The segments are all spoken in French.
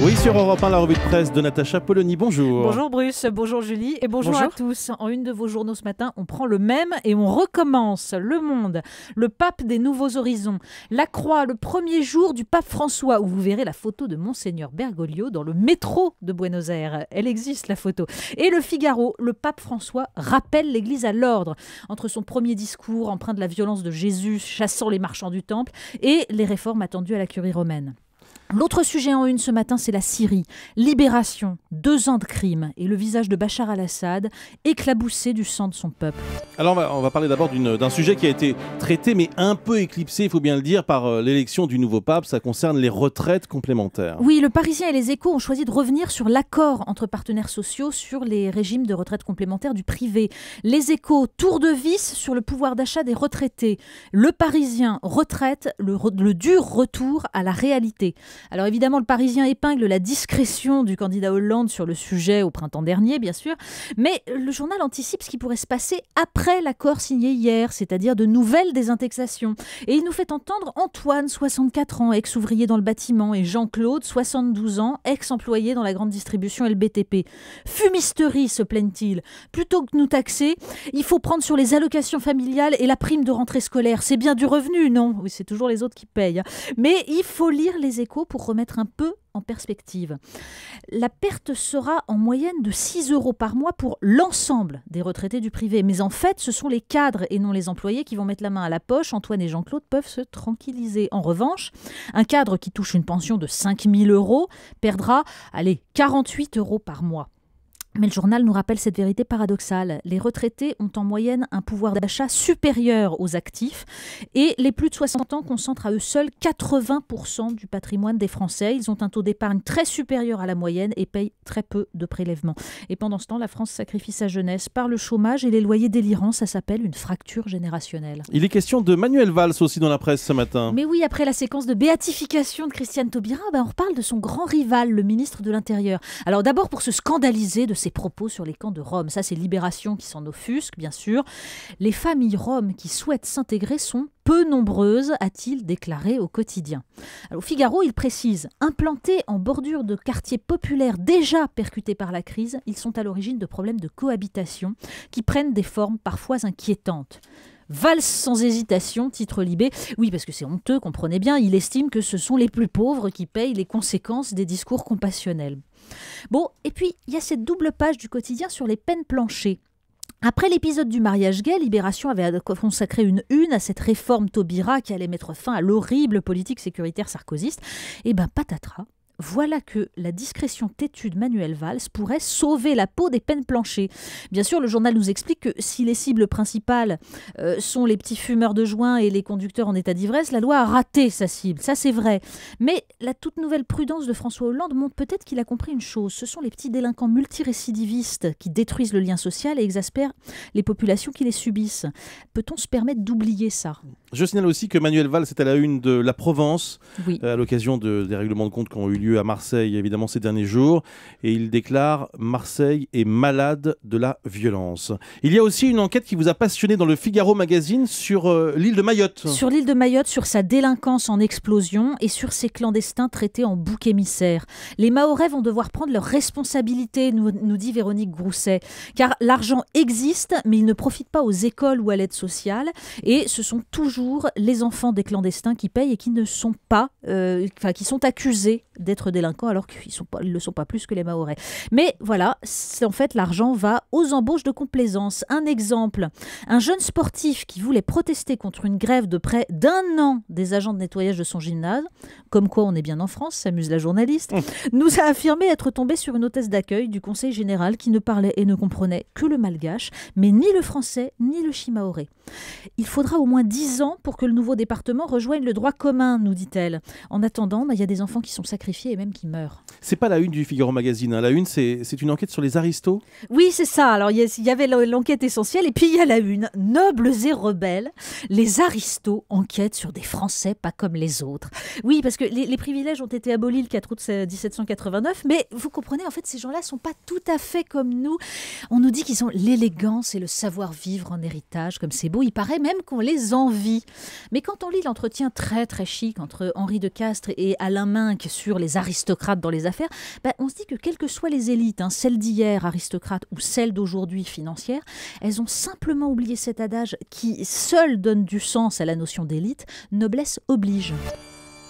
Oui, sur Europe 1, la revue de presse de Natacha Polony. Bonjour. Bonjour Bruce, bonjour Julie et bonjour, à tous. En une de vos journaux ce matin, on prend le même et on recommence. Le Monde, le pape des nouveaux horizons, la croix, le premier jour du pape François, où vous verrez la photo de Monseigneur Bergoglio dans le métro de Buenos Aires. Elle existe, la photo. Et le Figaro, le pape François rappelle l'Église à l'ordre. Entre son premier discours, empreint de la violence de Jésus, chassant les marchands du temple, et les réformes attendues à la curie romaine. L'autre sujet en une ce matin, c'est la Syrie. Libération, deux ans de crimes et le visage de Bachar al-Assad éclaboussé du sang de son peuple. Alors on va, parler d'abord d'un sujet qui a été traité mais un peu éclipsé, il faut bien le dire, par euh, l'élection du nouveau pape. Ça concerne les retraites complémentaires. Oui, le Parisien et les échos ont choisi de revenir sur l'accord entre partenaires sociaux sur les régimes de retraite complémentaire du privé. Les échos, tour de vis sur le pouvoir d'achat des retraités. Le Parisien retraite, le dur retour à la réalité. Alors évidemment, le Parisien épingle la discrétion du candidat Hollande sur le sujet au printemps dernier, bien sûr, mais le journal anticipe ce qui pourrait se passer après l'accord signé hier, c'est-à-dire de nouvelles désintexations. Et il nous fait entendre Antoine, 64 ans, ex-ouvrier dans le bâtiment, et Jean-Claude, 72 ans, ex-employé dans la grande distribution et le BTP. Fumisterie, se plaignent-ils. Plutôt que de nous taxer, il faut prendre sur les allocations familiales et la prime de rentrée scolaire. C'est bien du revenu, non Oui, c'est toujours les autres qui payent. Mais il faut lire les échos pour remettre un peu en perspective. La perte sera en moyenne de 6 euros par mois pour l'ensemble des retraités du privé. Mais en fait, ce sont les cadres et non les employés qui vont mettre la main à la poche. Antoine et Jean-Claude peuvent se tranquilliser. En revanche, un cadre qui touche une pension de 5 000 euros perdra, allez, 48 euros par mois. Mais le journal nous rappelle cette vérité paradoxale. Les retraités ont en moyenne un pouvoir d'achat supérieur aux actifs et les plus de 60 ans concentrent à eux seuls 80% du patrimoine des Français. Ils ont un taux d'épargne très supérieur à la moyenne et payent très peu de prélèvements. Et pendant ce temps, la France sacrifie sa jeunesse par le chômage et les loyers délirants. Ça s'appelle une fracture générationnelle. Il est question de Manuel Valls aussi dans la presse ce matin. Mais oui, après la séquence de béatification de Christiane Taubira, ben, on reparle de son grand rival, le ministre de l'Intérieur. Alors d'abord pour se scandaliser de ses propos sur les camps de Rome. Ça, c'est Libération qui s'en offusque, bien sûr. Les familles roms qui souhaitent s'intégrer sont peu nombreuses, a-t-il déclaré au quotidien. Alors, Figaro, il précise, implantés en bordure de quartiers populaires déjà percutés par la crise, ils sont à l'origine de problèmes de cohabitation qui prennent des formes parfois inquiétantes. Valse sans hésitation, titre Libé. Oui, parce que c'est honteux, comprenez bien, il estime que ce sont les plus pauvres qui payent les conséquences des discours compassionnels. Bon, et puis il y a cette double page du quotidien sur les peines planchées. Après l'épisode du mariage gay, Libération avait consacré une une à cette réforme Taubira qui allait mettre fin à l'horrible politique sécuritaire sarkozyste. Et eh ben patatras, voilà que la discrétion têtue de Manuel Valls pourrait sauver la peau des peines planchées. Bien sûr, le journal nous explique que si les cibles principales euh, sont les petits fumeurs de joint et les conducteurs en état d'ivresse, la loi a raté sa cible, ça c'est vrai. Mais la toute nouvelle prudence de François Hollande montre peut-être qu'il a compris une chose, ce sont les petits délinquants multirécidivistes qui détruisent le lien social et exaspèrent les populations qui les subissent. Peut-on se permettre d'oublier ça je signale aussi que Manuel Valls est à la une de La Provence euh, à l'occasion de, des règlements de compte qui ont eu lieu à Marseille évidemment ces derniers jours et il déclare Marseille est malade de la violence. Il y a aussi une enquête qui vous a passionné dans le Figaro magazine sur euh, l'île de Mayotte. Sur l'île de Mayotte, sur sa délinquance en explosion et sur ses clandestins traités en bouc émissaire. Les Mahorais vont devoir prendre leurs responsabilités, nous, nous dit Véronique Grousset, car l'argent existe mais il ne profite pas aux écoles ou à l'aide sociale et ce sont toujours les enfants des clandestins qui payent et qui ne sont pas euh, qui sont accusés d'être délinquants alors qu'ils ne le sont pas plus que les Maorais. Mais voilà, en fait l'argent va aux embauches de complaisance. Un exemple, un jeune sportif qui voulait protester contre une grève de près d'un an des agents de nettoyage de son gymnase, comme quoi on est bien en France, s'amuse la journaliste, mmh. nous a affirmé être tombé sur une hôtesse d'accueil du Conseil général qui ne parlait et ne comprenait que le malgache, mais ni le français ni le chimaoré. Il faudra au moins dix ans pour que le nouveau département rejoigne le droit commun, nous dit-elle. En attendant, bah, il y a des enfants qui sont sacrifiés et même qui meurent. C'est pas la une du Figaro Magazine. Hein. La une, c'est une enquête sur les aristos. Oui, c'est ça. Alors, il y, avait l'enquête essentielle et puis il y a la une. Nobles et rebelles, les aristos enquêtent sur des Français pas comme les autres. Oui, parce que les, privilèges ont été abolis le 4 août 1789, euh, mais vous comprenez, en fait, ces gens-là sont pas tout à fait comme nous. On nous dit qu'ils ont l'élégance et le savoir-vivre en héritage, comme c'est beau. Il paraît même qu'on les envie. Mais quand on lit l'entretien très très chic entre Henri de Castres et Alain Minck sur les aristocrates dans les affaires, bah, on se dit que quelles que soient les élites, hein, celles d'hier, aristocrates, ou celles d'aujourd'hui, financières, elles ont simplement oublié cet adage qui seul donne du sens à la notion d'élite, noblesse oblige.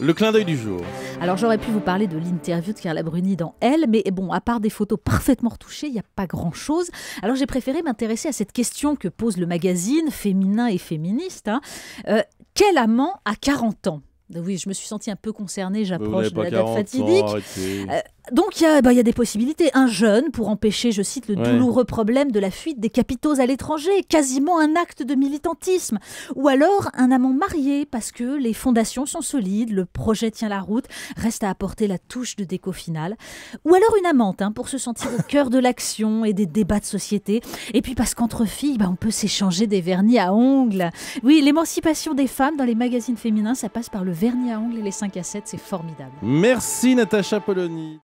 Le clin d'œil du jour. Alors j'aurais pu vous parler de l'interview de Carla Bruni dans Elle, mais bon, à part des photos parfaitement retouchées, il n'y a pas grand-chose. Alors j'ai préféré m'intéresser à cette question que pose le magazine féminin et féministe. Hein. Euh, quel amant a 40 ans oui, je me suis sentie un peu concernée, j'approche de la date fatidique. Donc bah, il y, a, des possibilités. Un jeune pour empêcher, je cite, le douloureux problème de la fuite des capitaux à l'étranger, quasiment un acte de militantisme. Ou alors un amant marié parce que les fondations sont solides, le projet tient la route, reste à apporter la touche de déco finale. Ou alors une amante hein, pour se sentir au cœur de l'action et des débats de société. Et puis parce qu'entre filles, bah, on peut s'échanger des vernis à ongles. Oui, l'émancipation des femmes dans les magazines féminins, ça passe par le vernis à ongles et les 5 à 7, c'est formidable. Merci Natacha Poloni.